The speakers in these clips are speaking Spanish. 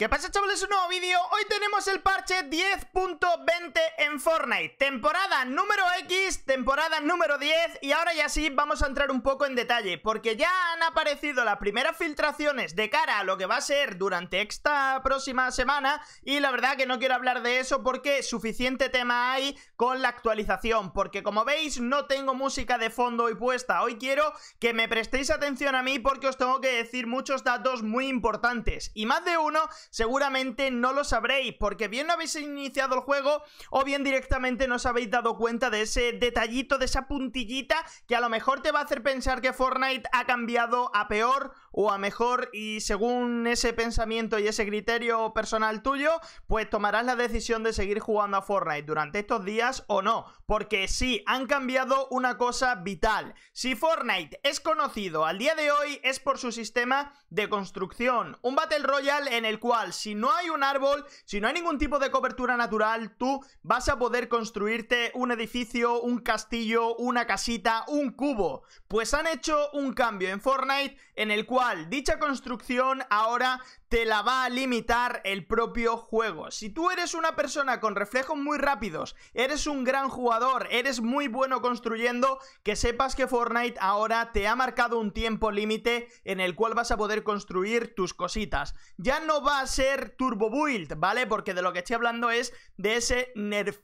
¿Qué pasa chavales? Un nuevo vídeo, hoy tenemos el parche 10.20 en Fortnite Temporada número X, temporada número 10 Y ahora ya sí vamos a entrar un poco en detalle Porque ya han aparecido las primeras filtraciones de cara a lo que va a ser durante esta próxima semana Y la verdad que no quiero hablar de eso porque suficiente tema hay con la actualización Porque como veis no tengo música de fondo hoy puesta Hoy quiero que me prestéis atención a mí porque os tengo que decir muchos datos muy importantes Y más de uno seguramente no lo sabréis, porque bien no habéis iniciado el juego o bien directamente no os habéis dado cuenta de ese detallito, de esa puntillita que a lo mejor te va a hacer pensar que Fortnite ha cambiado a peor o a mejor y según ese pensamiento y ese criterio personal tuyo, pues tomarás la decisión de seguir jugando a Fortnite durante estos días o no, porque sí, han cambiado una cosa vital. Si Fortnite es conocido al día de hoy es por su sistema de construcción, un Battle Royale en el cual si no hay un árbol, si no hay ningún tipo de cobertura natural, tú vas a poder construirte un edificio, un castillo, una casita, un cubo. Pues han hecho un cambio en Fortnite en el cual dicha construcción ahora te la va a limitar el propio juego. Si tú eres una persona con reflejos muy rápidos, eres un gran jugador, eres muy bueno construyendo, que sepas que Fortnite ahora te ha marcado un tiempo límite en el cual vas a poder construir tus cositas. Ya no va a ser Turbo Build, ¿vale? Porque de lo que estoy hablando es de ese nerf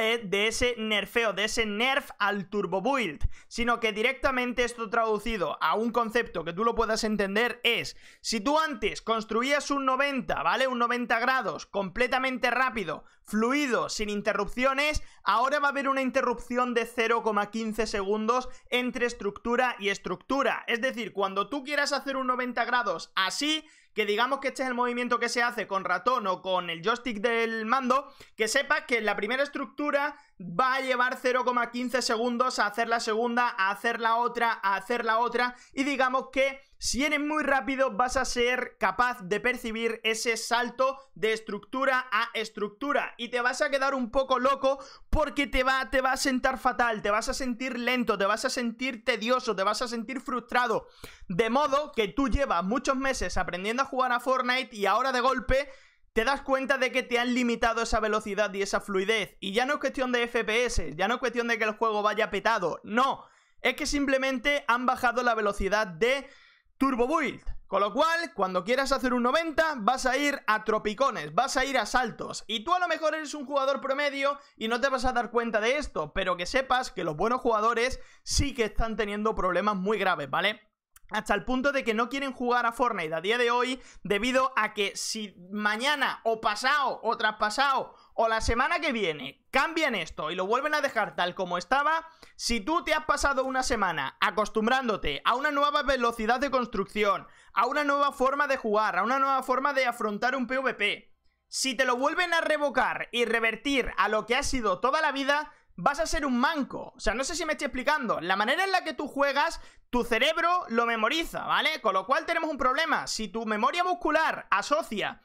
eh, de ese nerfeo, de ese nerf al turbo build, sino que directamente esto traducido a un concepto que tú lo puedas entender es, si tú antes construías un 90, ¿vale? Un 90 grados, completamente rápido, fluido, sin interrupciones, ahora va a haber una interrupción de 0,15 segundos entre estructura y estructura. Es decir, cuando tú quieras hacer un 90 grados así, que digamos que este es el movimiento que se hace con ratón o con el joystick del mando, que sepas que la primera estructura va a llevar 0,15 segundos a hacer la segunda, a hacer la otra, a hacer la otra, y digamos que si eres muy rápido vas a ser capaz de percibir ese salto de estructura a estructura y te vas a quedar un poco loco porque te va, te va a sentar fatal, te vas a sentir lento, te vas a sentir tedioso, te vas a sentir frustrado. De modo que tú llevas muchos meses aprendiendo a jugar a Fortnite y ahora de golpe te das cuenta de que te han limitado esa velocidad y esa fluidez. Y ya no es cuestión de FPS, ya no es cuestión de que el juego vaya petado, no. Es que simplemente han bajado la velocidad de Turbo Build. Con lo cual, cuando quieras hacer un 90, vas a ir a tropicones, vas a ir a saltos. Y tú a lo mejor eres un jugador promedio y no te vas a dar cuenta de esto, pero que sepas que los buenos jugadores sí que están teniendo problemas muy graves, ¿vale? Hasta el punto de que no quieren jugar a Fortnite a día de hoy debido a que si mañana o pasado o traspasado o la semana que viene cambian esto y lo vuelven a dejar tal como estaba, si tú te has pasado una semana acostumbrándote a una nueva velocidad de construcción, a una nueva forma de jugar, a una nueva forma de afrontar un PvP, si te lo vuelven a revocar y revertir a lo que ha sido toda la vida, vas a ser un manco. O sea, no sé si me estoy explicando. La manera en la que tú juegas, tu cerebro lo memoriza, ¿vale? Con lo cual tenemos un problema. Si tu memoria muscular asocia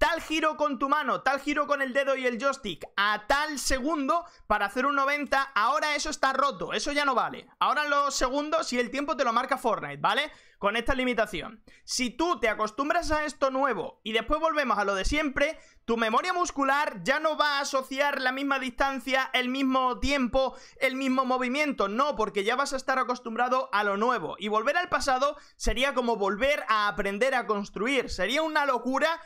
tal giro con tu mano, tal giro con el dedo y el joystick, a tal segundo para hacer un 90, ahora eso está roto, eso ya no vale. Ahora los segundos y el tiempo te lo marca Fortnite, ¿vale? Con esta limitación. Si tú te acostumbras a esto nuevo y después volvemos a lo de siempre, tu memoria muscular ya no va a asociar la misma distancia, el mismo tiempo, el mismo movimiento, no, porque ya vas a estar acostumbrado a lo nuevo. Y volver al pasado sería como volver a aprender a construir, sería una locura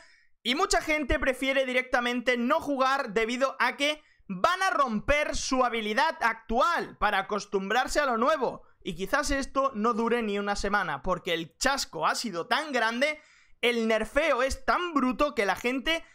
y mucha gente prefiere directamente no jugar debido a que van a romper su habilidad actual para acostumbrarse a lo nuevo. Y quizás esto no dure ni una semana, porque el chasco ha sido tan grande, el nerfeo es tan bruto que la gente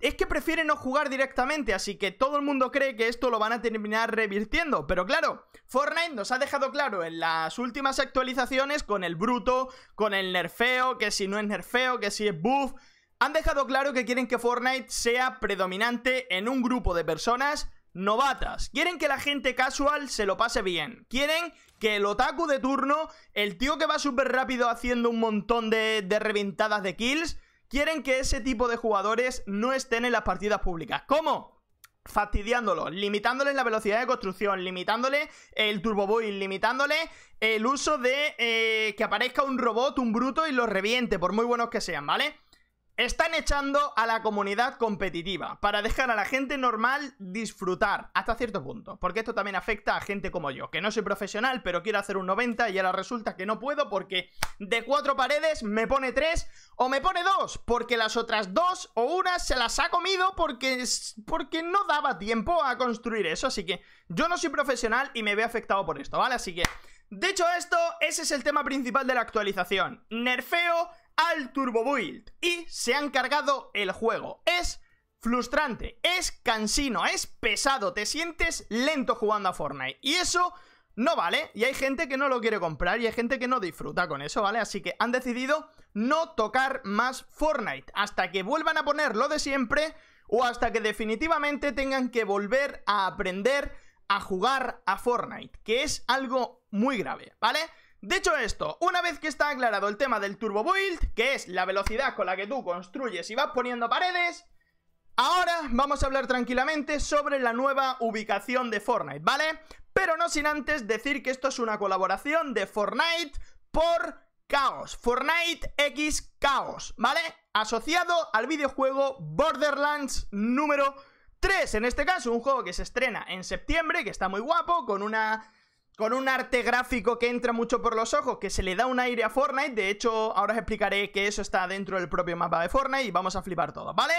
es que prefiere no jugar directamente, así que todo el mundo cree que esto lo van a terminar revirtiendo. Pero claro, Fortnite nos ha dejado claro en las últimas actualizaciones con el bruto, con el nerfeo, que si no es nerfeo, que si es buff, han dejado claro que quieren que Fortnite sea predominante en un grupo de personas novatas. Quieren que la gente casual se lo pase bien. Quieren que el otaku de turno, el tío que va súper rápido haciendo un montón de, reventadas de kills, quieren que ese tipo de jugadores no estén en las partidas públicas. ¿Cómo? fastidiándolos, limitándoles la velocidad de construcción, limitándole el turbo boy, Limitándoles el uso de eh, que aparezca un robot, un bruto y lo reviente, por muy buenos que sean, ¿vale? Están echando a la comunidad competitiva para dejar a la gente normal disfrutar hasta cierto punto, porque esto también afecta a gente como yo, que no soy profesional, pero quiero hacer un 90 y ahora resulta que no puedo porque de cuatro paredes me pone tres o me pone dos, porque las otras dos o una se las ha comido porque, porque no daba tiempo a construir eso, así que yo no soy profesional y me veo afectado por esto, ¿vale? Así que, dicho esto, ese es el tema principal de la actualización. Nerfeo al Turbo Build y se han cargado el juego. Es frustrante, es cansino, es pesado, te sientes lento jugando a Fortnite. Y eso no vale, y hay gente que no lo quiere comprar y hay gente que no disfruta con eso, ¿vale? Así que han decidido no tocar más Fortnite hasta que vuelvan a poner lo de siempre o hasta que definitivamente tengan que volver a aprender a jugar a Fortnite, que es algo muy grave, ¿vale? Dicho esto, una vez que está aclarado el tema del turbo build, que es la velocidad con la que tú construyes y vas poniendo paredes, ahora vamos a hablar tranquilamente sobre la nueva ubicación de Fortnite, ¿vale? Pero no sin antes decir que esto es una colaboración de Fortnite por Chaos, Fortnite X Chaos, ¿vale? Asociado al videojuego Borderlands número 3, en este caso un juego que se estrena en septiembre, que está muy guapo, con una con un arte gráfico que entra mucho por los ojos, que se le da un aire a Fortnite. De hecho, ahora os explicaré que eso está dentro del propio mapa de Fortnite y vamos a flipar todo, ¿vale?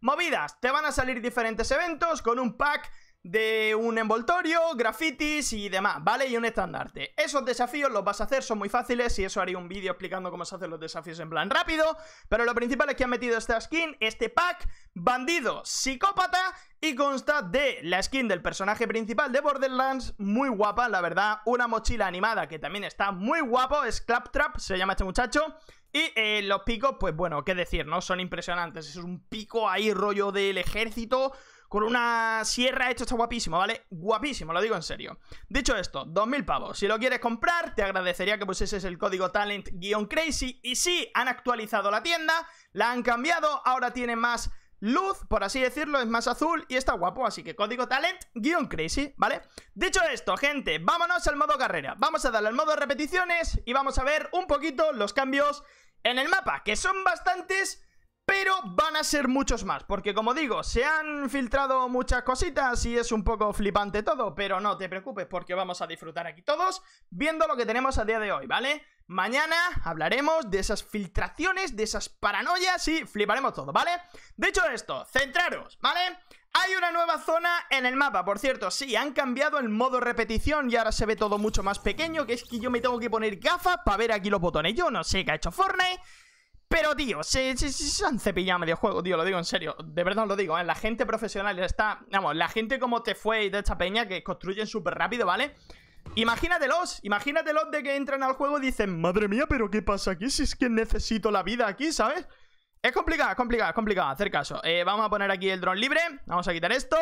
Movidas, te van a salir diferentes eventos con un pack de un envoltorio, grafitis y demás, ¿vale? Y un estandarte. Esos desafíos los vas a hacer, son muy fáciles y eso haría un vídeo explicando cómo se hacen los desafíos en plan rápido, pero lo principal es que han metido esta skin, este pack, bandido, psicópata y consta de la skin del personaje principal de Borderlands, muy guapa, la verdad, una mochila animada que también está muy guapo, es Claptrap, se llama este muchacho, y eh, los picos, pues bueno, qué decir, ¿no? Son impresionantes. Es un pico ahí, rollo del ejército, con una sierra. Esto está guapísimo, ¿vale? Guapísimo, lo digo en serio. Dicho esto, 2.000 pavos. Si lo quieres comprar, te agradecería que pusieses el código talent-crazy. Y sí, han actualizado la tienda, la han cambiado, ahora tiene más luz, por así decirlo, es más azul y está guapo, así que código talent-crazy, ¿vale? Dicho esto, gente, vámonos al modo carrera. Vamos a darle al modo repeticiones y vamos a ver un poquito los cambios en el mapa, que son bastantes pero van a ser muchos más, porque como digo, se han filtrado muchas cositas y es un poco flipante todo, pero no te preocupes porque vamos a disfrutar aquí todos viendo lo que tenemos a día de hoy, ¿vale? Mañana hablaremos de esas filtraciones, de esas paranoias y fliparemos todo, ¿vale? Dicho esto, centraros, ¿vale? Hay una nueva zona en el mapa, por cierto, sí, han cambiado el modo repetición y ahora se ve todo mucho más pequeño, que es que yo me tengo que poner gafas para ver aquí los botones. Yo no sé qué ha hecho Fortnite, pero, tío, se, han cepillado medio juego, tío, lo digo en serio. De verdad lo digo, ¿eh? La gente profesional está... Vamos, la gente como te fue y de esta peña que construyen súper rápido, ¿vale? Imagínatelos, imagínatelos de que entran al juego y dicen Madre mía, pero ¿qué pasa aquí? Si es que necesito la vida aquí, ¿sabes? Es complicado, es complicado, es complicado, hacer caso eh, Vamos a poner aquí el dron libre Vamos a quitar esto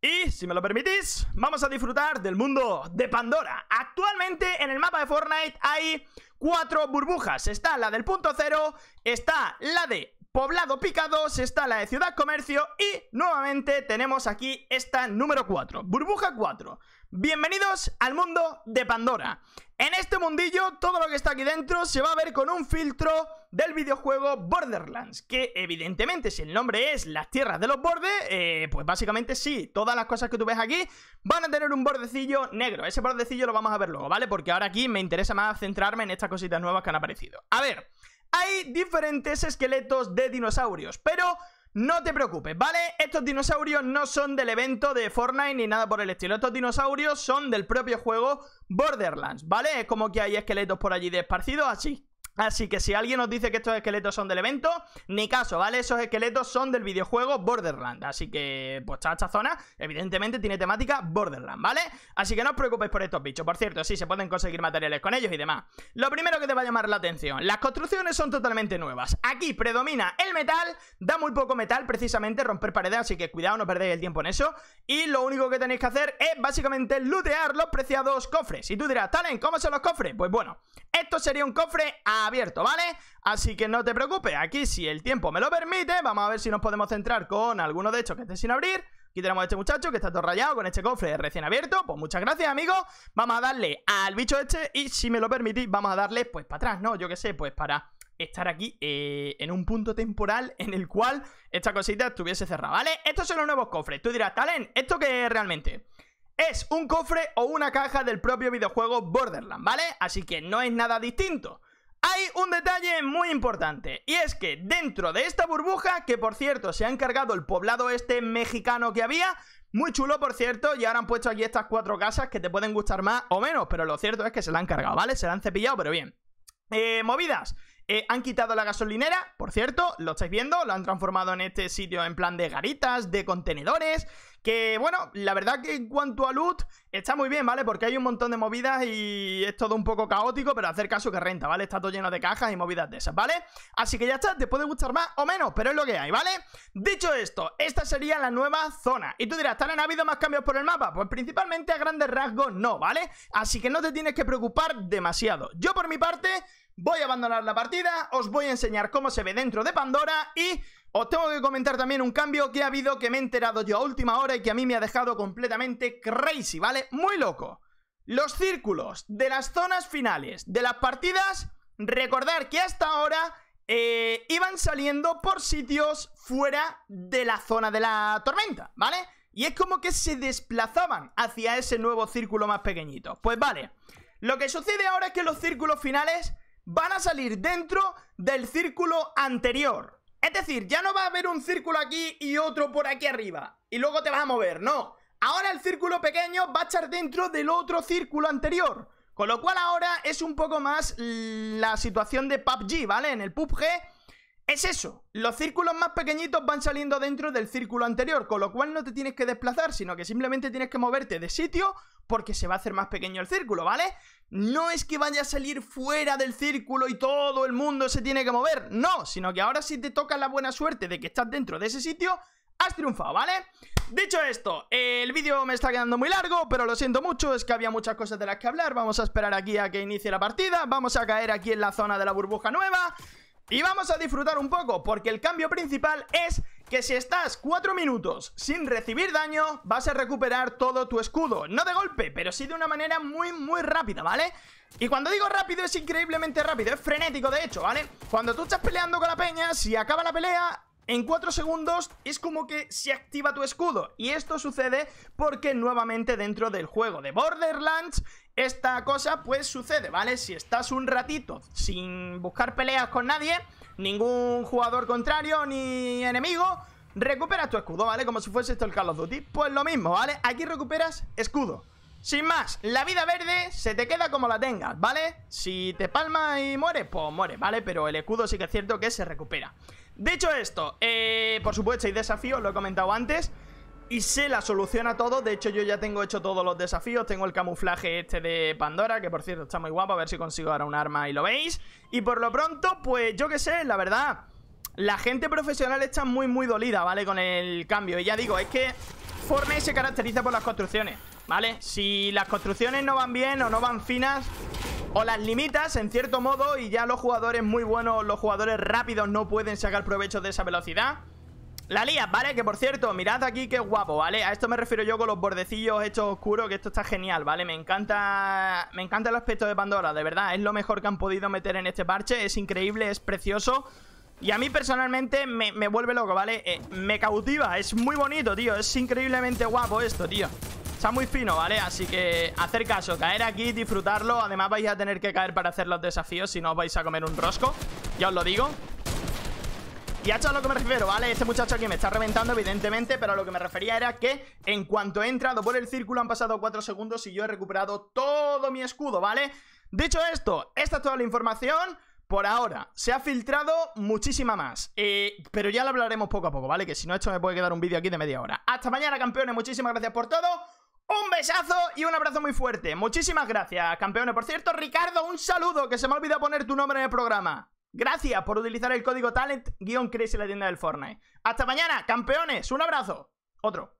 y, si me lo permitís, vamos a disfrutar del mundo de Pandora. Actualmente en el mapa de Fortnite hay cuatro burbujas. Está la del punto cero, está la de Poblado Picados, está la de Ciudad Comercio y nuevamente tenemos aquí esta número 4, Burbuja 4. Bienvenidos al mundo de Pandora. En este mundillo, todo lo que está aquí dentro se va a ver con un filtro del videojuego Borderlands, que evidentemente si el nombre es las tierras de los bordes, eh, pues básicamente sí, todas las cosas que tú ves aquí van a tener un bordecillo negro. Ese bordecillo lo vamos a ver luego, ¿vale? Porque ahora aquí me interesa más centrarme en estas cositas nuevas que han aparecido. A ver, hay diferentes esqueletos de dinosaurios, pero no te preocupes, ¿vale? Estos dinosaurios no son del evento de Fortnite ni nada por el estilo. Estos dinosaurios son del propio juego Borderlands, ¿vale? Es como que hay esqueletos por allí desparcidos, así. Así que si alguien os dice que estos esqueletos son del evento, ni caso, ¿vale? Esos esqueletos son del videojuego Borderland. Así que, pues toda esta zona, evidentemente, tiene temática Borderland, ¿vale? Así que no os preocupéis por estos bichos. Por cierto, sí, se pueden conseguir materiales con ellos y demás. Lo primero que te va a llamar la atención, las construcciones son totalmente nuevas. Aquí predomina el metal, da muy poco metal, precisamente, romper paredes, así que cuidado, no perdáis el tiempo en eso. Y lo único que tenéis que hacer es, básicamente, lootear los preciados cofres. Y tú dirás, Talen, ¿cómo son los cofres? Pues bueno, esto sería un cofre a abierto, ¿vale? Así que no te preocupes, aquí si el tiempo me lo permite, vamos a ver si nos podemos centrar con alguno de estos que esté sin abrir. Aquí tenemos a este muchacho que está todo rayado con este cofre recién abierto. Pues muchas gracias, amigo. Vamos a darle al bicho este y si me lo permitís, vamos a darle pues para atrás, ¿no? Yo qué sé, pues para estar aquí eh, en un punto temporal en el cual esta cosita estuviese cerrada, ¿vale? Estos son los nuevos cofres. Tú dirás, Talen, ¿esto que realmente? Es un cofre o una caja del propio videojuego Borderland, ¿vale? Así que no es nada distinto. Hay un detalle muy importante, y es que dentro de esta burbuja, que por cierto se ha encargado el poblado este mexicano que había, muy chulo, por cierto, y ahora han puesto aquí estas cuatro casas que te pueden gustar más o menos, pero lo cierto es que se la han cargado, ¿vale? Se la han cepillado, pero bien. Eh, movidas. Eh, han quitado la gasolinera, por cierto, lo estáis viendo, lo han transformado en este sitio en plan de garitas, de contenedores. Que bueno, la verdad que en cuanto a loot, está muy bien, ¿vale? Porque hay un montón de movidas y es todo un poco caótico, pero hacer caso que renta, ¿vale? Está todo lleno de cajas y movidas de esas, ¿vale? Así que ya está, te puede gustar más o menos, pero es lo que hay, ¿vale? Dicho esto, esta sería la nueva zona. Y tú dirás, ¿tan han habido más cambios por el mapa? Pues principalmente a grandes rasgos no, ¿vale? Así que no te tienes que preocupar demasiado. Yo por mi parte voy a abandonar la partida, os voy a enseñar cómo se ve dentro de Pandora y os tengo que comentar también un cambio que ha habido que me he enterado yo a última hora y que a mí me ha dejado completamente crazy, ¿vale? Muy loco. Los círculos de las zonas finales de las partidas, recordar que hasta ahora eh, iban saliendo por sitios fuera de la zona de la tormenta, ¿vale? Y es como que se desplazaban hacia ese nuevo círculo más pequeñito. Pues vale, lo que sucede ahora es que los círculos finales van a salir dentro del círculo anterior. Es decir, ya no va a haber un círculo aquí y otro por aquí arriba. Y luego te vas a mover, no. Ahora el círculo pequeño va a estar dentro del otro círculo anterior. Con lo cual ahora es un poco más la situación de PUBG, ¿vale? En el PUBG es eso. Los círculos más pequeñitos van saliendo dentro del círculo anterior, con lo cual no te tienes que desplazar, sino que simplemente tienes que moverte de sitio porque se va a hacer más pequeño el círculo, ¿vale? No es que vaya a salir fuera del círculo y todo el mundo se tiene que mover, no, sino que ahora si te toca la buena suerte de que estás dentro de ese sitio, has triunfado, ¿vale? Dicho esto, el vídeo me está quedando muy largo, pero lo siento mucho, es que había muchas cosas de las que hablar, vamos a esperar aquí a que inicie la partida, vamos a caer aquí en la zona de la burbuja nueva y vamos a disfrutar un poco, porque el cambio principal es que si estás 4 minutos sin recibir daño, vas a recuperar todo tu escudo. No de golpe, pero sí de una manera muy, muy rápida, ¿vale? Y cuando digo rápido, es increíblemente rápido, es frenético, de hecho, ¿vale? Cuando tú estás peleando con la peña, si acaba la pelea, en 4 segundos es como que se activa tu escudo y esto sucede porque nuevamente dentro del juego de Borderlands esta cosa pues sucede, ¿vale? Si estás un ratito sin buscar peleas con nadie, ningún jugador contrario ni enemigo, recuperas tu escudo, ¿vale? Como si fuese esto el Call of Duty. Pues lo mismo, ¿vale? Aquí recuperas escudo. Sin más, la vida verde se te queda como la tengas, ¿vale? Si te palmas y mueres, pues muere ¿vale? Pero el escudo sí que es cierto que se recupera. Dicho esto, eh, por supuesto hay desafíos, lo he comentado antes. Y se la soluciona todo, de hecho yo ya tengo hecho todos los desafíos, tengo el camuflaje este de Pandora, que por cierto está muy guapo, a ver si consigo ahora un arma y lo veis. Y por lo pronto, pues yo qué sé, la verdad, la gente profesional está muy muy dolida, ¿vale? Con el cambio, y ya digo, es que Fortnite se caracteriza por las construcciones, ¿vale? Si las construcciones no van bien o no van finas, o las limitas en cierto modo y ya los jugadores muy buenos, los jugadores rápidos no pueden sacar provecho de esa velocidad... La lía, ¿vale? Que por cierto, mirad aquí qué guapo, ¿vale? A esto me refiero yo con los bordecillos hechos oscuros, que esto está genial, ¿vale? Me encanta me encanta el aspecto de Pandora, de verdad. Es lo mejor que han podido meter en este parche. Es increíble, es precioso. Y a mí personalmente me, vuelve loco, ¿vale? Eh, me cautiva, es muy bonito, tío. Es increíblemente guapo esto, tío. Está muy fino, ¿vale? Así que hacer caso, caer aquí, disfrutarlo. Además vais a tener que caer para hacer los desafíos, si no os vais a comer un rosco. Ya os lo digo. Y ha a lo que me refiero, ¿vale? Este muchacho aquí me está reventando, evidentemente, pero a lo que me refería era que en cuanto he entrado por el círculo han pasado 4 segundos y yo he recuperado todo mi escudo, ¿vale? Dicho esto, esta es toda la información. Por ahora, se ha filtrado muchísima más, eh, pero ya lo hablaremos poco a poco, ¿vale? Que si no, esto me puede quedar un vídeo aquí de media hora. Hasta mañana, campeones, muchísimas gracias por todo. Un besazo y un abrazo muy fuerte. Muchísimas gracias, campeones. Por cierto, Ricardo, un saludo, que se me ha olvidado poner tu nombre en el programa. Gracias por utilizar el código talent crisis en la tienda del Fortnite. Hasta mañana, campeones. Un abrazo. Otro.